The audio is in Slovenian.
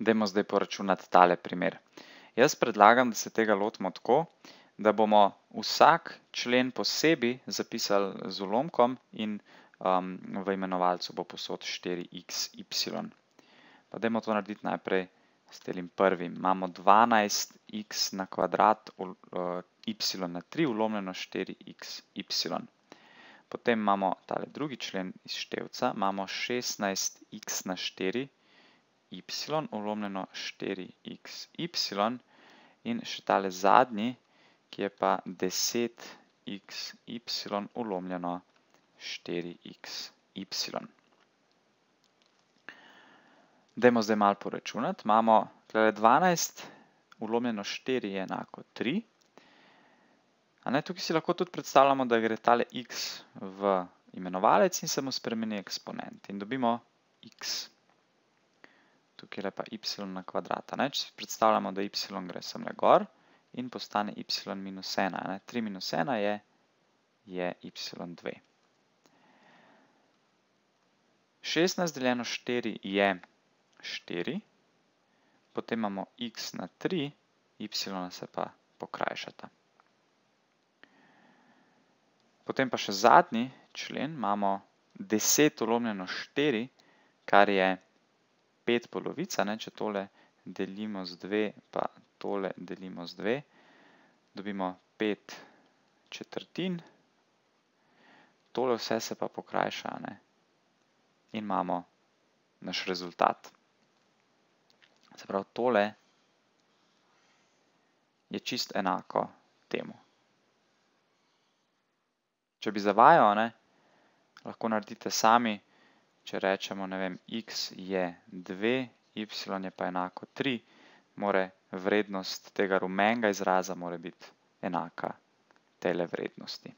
Dajmo zdaj poračunati tale primer. Jaz predlagam, da se tega lotimo tako, da bomo vsak člen posebej zapisali z ulomkom in um, v imenovalcu bo posod 4xy. Pa dajmo to narediti najprej s telim prvim. Imamo 12x na kvadrat uh, y na 3 ulomljeno 4xy. Potem imamo tale drugi člen iz števca, imamo 16x na 4 ulomljeno y, uromljeno 4xy in še tale zadnji, ki je pa 10xy, uromljeno 4xy. Dajmo zdaj malo poračunati. Imamo 12, uromljeno 4 je enako 3. Tukaj si lahko tudi predstavljamo, da gre tale x v imenovalec in se mu spremeni eksponent in dobimo x tukaj je pa y na kvadrata. Če si predstavljamo, da y gre sem le gor in postane y minus 1. 3 minus 1 je y2. 16 deljeno 4 je 4, potem imamo x na 3, y se pa pokrajšata. Potem pa še zadnji člen, imamo 10 ulomljeno 4, kar je 4. 5 polovica, ne, če tole delimo z 2, pa tole delimo z 2, dobimo 5 četrtin, tole vse se pa pokrajša ne, in imamo naš rezultat. Se pravi, tole je čist enako temu. Če bi zavajal, ne, lahko naredite sami, če rečemo, ne vem, x je 2, y je pa enako 3, more vrednost tega rumenga izraza mora biti enaka tele vrednosti.